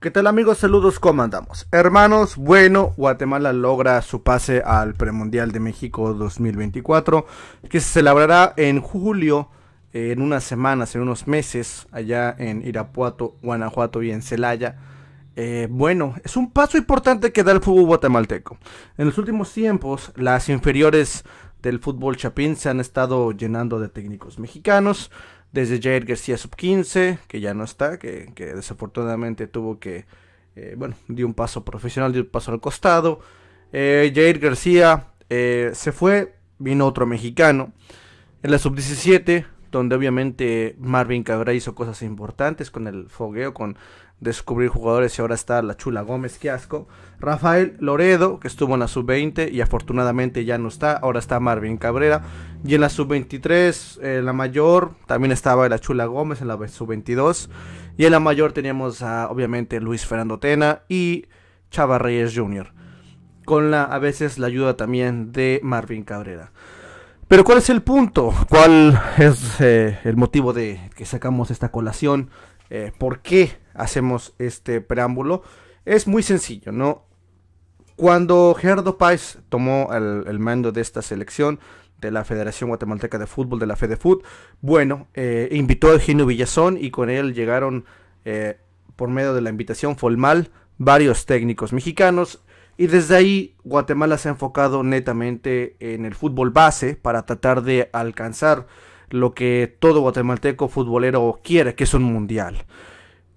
¿Qué tal amigos? Saludos, ¿cómo andamos? Hermanos, bueno, Guatemala logra su pase al Premundial de México 2024, que se celebrará en julio, eh, en unas semanas, en unos meses, allá en Irapuato, Guanajuato y en Celaya. Eh, bueno, es un paso importante que da el fútbol guatemalteco. En los últimos tiempos, las inferiores del fútbol chapín se han estado llenando de técnicos mexicanos desde Jair García Sub 15, que ya no está, que, desafortunadamente tuvo que, eh, bueno, dio un paso profesional, dio un paso al costado. Eh, Jair García eh, se fue, vino otro mexicano. En la Sub 17 donde obviamente Marvin Cabrera hizo cosas importantes con el fogueo, con descubrir jugadores y ahora está la Chula Gómez, qué asco. Rafael Loredo, que estuvo en la sub-20 y afortunadamente ya no está, ahora está Marvin Cabrera. Y en la sub-23, eh, la mayor, también estaba la Chula Gómez en la sub-22. Y en la mayor teníamos a, obviamente, Luis Fernando Tena y Chava Reyes Jr. Con la, a veces, la ayuda también de Marvin Cabrera. Pero ¿cuál es el punto? ¿Cuál es eh, el motivo de que sacamos esta colación? Eh, ¿Por qué hacemos este preámbulo? Es muy sencillo, ¿no? Cuando Gerardo Páez tomó el, mando de esta selección de la Federación Guatemalteca de Fútbol, de la FEDEFUT, bueno, eh, invitó a Eugenio Villazón y con él llegaron, por medio de la invitación formal, varios técnicos mexicanos, y desde ahí Guatemala se ha enfocado netamente en el fútbol base para tratar de alcanzar lo que todo guatemalteco futbolero quiere, que es un mundial.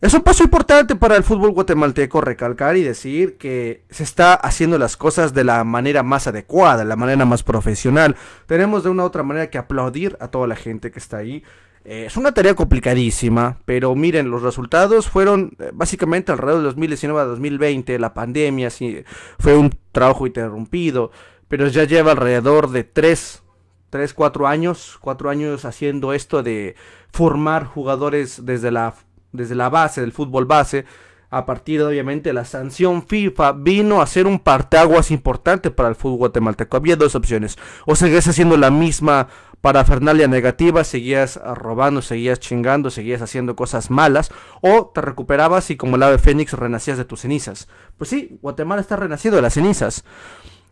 Es un paso importante para el fútbol guatemalteco recalcar y decir que se está haciendo las cosas de la manera más adecuada, la manera más profesional. Tenemos de una u otra manera que aplaudir a toda la gente que está ahí. Eh, es una tarea complicadísima, pero miren, los resultados fueron eh, básicamente alrededor de 2019 a 2020, la pandemia sí, fue un trabajo interrumpido, pero ya lleva alrededor de tres 3, 4 años, 4 años haciendo esto de formar jugadores desde la desde la base del fútbol base, a partir de obviamente la sanción FIFA, vino a ser un parteaguas importante para el fútbol guatemalteco. Había dos opciones, o seguías haciendo la misma parafernalia negativa, seguías robando, seguías chingando, seguías haciendo cosas malas, o te recuperabas y como el ave fénix renacías de tus cenizas. Pues sí, Guatemala está renacido de las cenizas.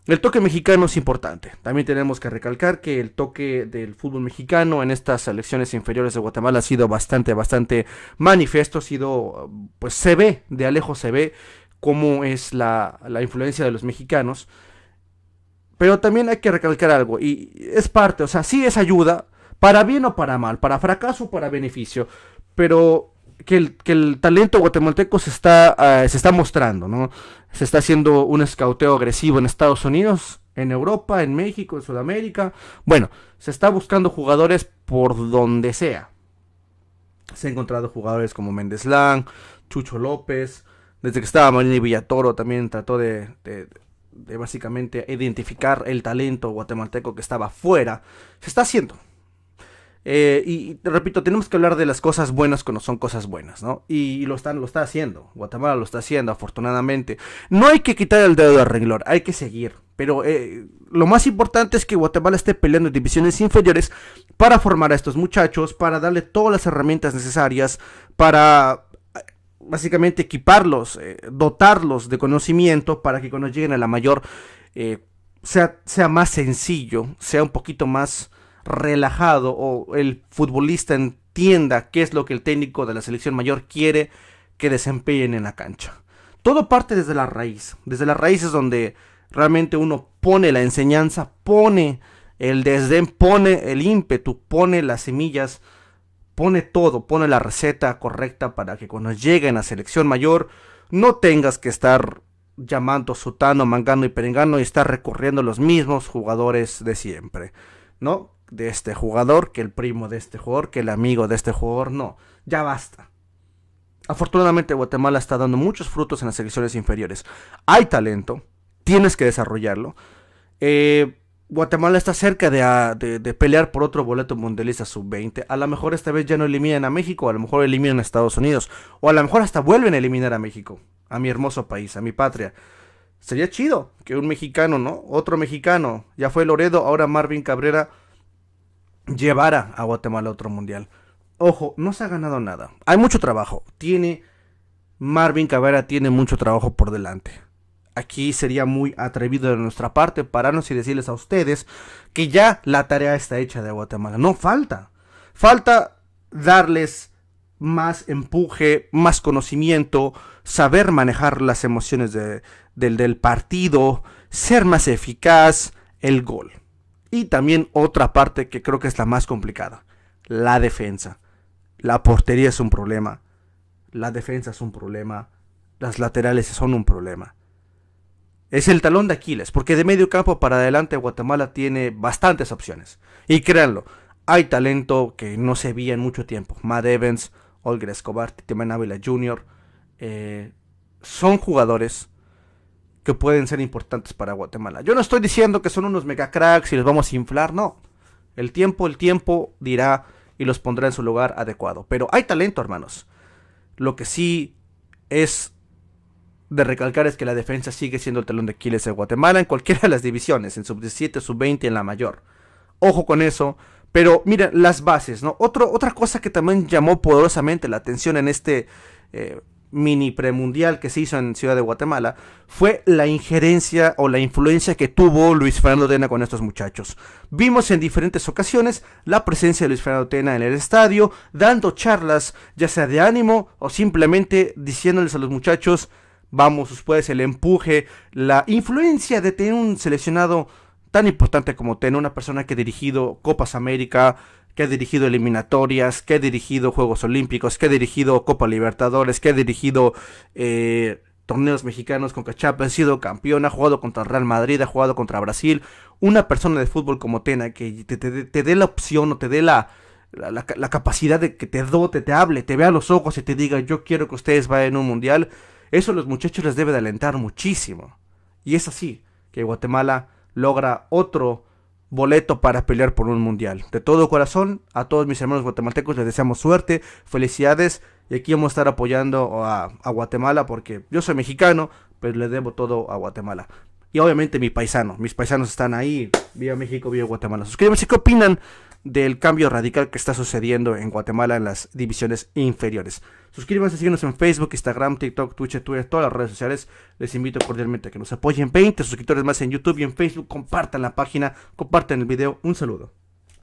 El toque mexicano es importante. También tenemos que recalcar que el toque del fútbol mexicano en estas selecciones inferiores de Guatemala ha sido bastante, bastante manifiesto. Ha sido, pues se ve, de Alejo se ve cómo es la, la influencia de los mexicanos. Pero también hay que recalcar algo, y es parte, o sea, sí es ayuda, para bien o para mal, para fracaso o para beneficio. Pero que el, talento guatemalteco se está, ah, se está mostrando, ¿no? Se está haciendo un escauteo agresivo en Estados Unidos, en Europa, en México, en Sudamérica. Bueno, se está buscando jugadores por donde sea. Se han encontrado jugadores como Méndez Lang, Chucho López. Desde que estaba Marini Villatoro también trató de, de básicamente identificar el talento guatemalteco que estaba fuera. Se está haciendo, eh, y, repito, tenemos que hablar de las cosas buenas cuando son cosas buenas, ¿no? Y, lo, están, lo está haciendo, Guatemala lo está haciendo, afortunadamente. No hay que quitar el dedo de renglón, hay que seguir. Pero eh, lo más importante es que Guatemala esté peleando en divisiones inferiores para formar a estos muchachos, para darle todas las herramientas necesarias, para básicamente equiparlos, eh, dotarlos de conocimiento para que cuando lleguen a la mayor sea, sea más sencillo, sea un poquito más relajado o el futbolista entienda qué es lo que el técnico de la selección mayor quiere que desempeñen en la cancha. Todo parte desde la raíz, desde las raíces donde realmente uno pone la enseñanza, pone el desdén, pone el ímpetu, pone las semillas, pone todo, pone la receta correcta para que cuando lleguen a selección mayor no tengas que estar llamando Sutano, Mangano y Perengano y estar recorriendo los mismos jugadores de siempre, ¿no? de este jugador, que el primo de este jugador, que el amigo de este jugador, no, ya basta. Afortunadamente Guatemala está dando muchos frutos en las selecciones inferiores. Hay talento, tienes que desarrollarlo. Eh, Guatemala está cerca ah, de, de, pelear por otro boleto mundialista sub-20. A lo mejor esta vez ya no eliminan a México, a lo mejor eliminan a Estados Unidos, o a lo mejor hasta vuelven a eliminar a México, a mi hermoso país, a mi patria. Sería chido que un mexicano, ¿no? Otro mexicano, ya fue Loredo, ahora Marvin Cabrera llevara a Guatemala a otro mundial. Ojo, no se ha ganado nada. Hay mucho trabajo. Tiene Marvin Cabrera tiene mucho trabajo por delante. Aquí sería muy atrevido de nuestra parte pararnos y decirles a ustedes que ya la tarea está hecha de Guatemala. No falta. Falta darles más empuje, más conocimiento, saber manejar las emociones del partido, ser más eficaz, el gol. Y también otra parte que creo que es la más complicada, la defensa. La portería es un problema, la defensa es un problema, las laterales son un problema. Es el talón de Aquiles, porque de medio campo para adelante Guatemala tiene bastantes opciones. Y créanlo, hay talento que no se veía en mucho tiempo. Matt Evans, Olga Escobar, Titema Ávila Jr. Eh, son jugadores que pueden ser importantes para Guatemala. Yo no estoy diciendo que son unos megacracks y los vamos a inflar, no. El tiempo, el tiempo dirá y los pondrá en su lugar adecuado. Pero hay talento, hermanos. Lo que sí es de recalcar es que la defensa sigue siendo el talón de Aquiles de Guatemala en cualquiera de las divisiones, en sub 17, sub 20, en la mayor. Ojo con eso. Pero mira, las bases, ¿no? otra cosa que también llamó poderosamente la atención en este eh, mini premundial que se hizo en Ciudad de Guatemala fue la injerencia o la influencia que tuvo Luis Fernando Tena con estos muchachos. Vimos en diferentes ocasiones la presencia de Luis Fernando Tena en el estadio, dando charlas, ya sea de ánimo o simplemente diciéndoles a los muchachos, vamos ustedes, el empuje, la influencia de tener un seleccionado tan importante como Tena, una persona que ha dirigido Copas América, que ha dirigido eliminatorias, que ha dirigido Juegos Olímpicos, que ha dirigido Copa Libertadores, que ha dirigido eh, torneos mexicanos con Cachapa, ha sido campeón, ha jugado contra Real Madrid, ha jugado contra Brasil. Una persona de fútbol como Tena que te, dé la opción o te dé la, la, capacidad de que te dote, te hable, te vea a los ojos y te diga yo quiero que ustedes vayan a un mundial, eso a los muchachos les debe de alentar muchísimo. Y es así que Guatemala logra otro boleto para pelear por un mundial. De todo corazón, a todos mis hermanos guatemaltecos les deseamos suerte, felicidades y aquí vamos a estar apoyando a, Guatemala porque yo soy mexicano, pero le debo todo a Guatemala. Y obviamente mis paisanos, mis paisanos están ahí, viva México, viva Guatemala. Suscríbanse, ¿qué opinan? del cambio radical que está sucediendo en Guatemala en las divisiones inferiores. Suscríbanse, síguenos en Facebook, Instagram, TikTok, Twitch, Twitter, todas las redes sociales. Les invito cordialmente a que nos apoyen. 20 suscriptores más en YouTube y en Facebook. Compartan la página, compartan el video. Un saludo.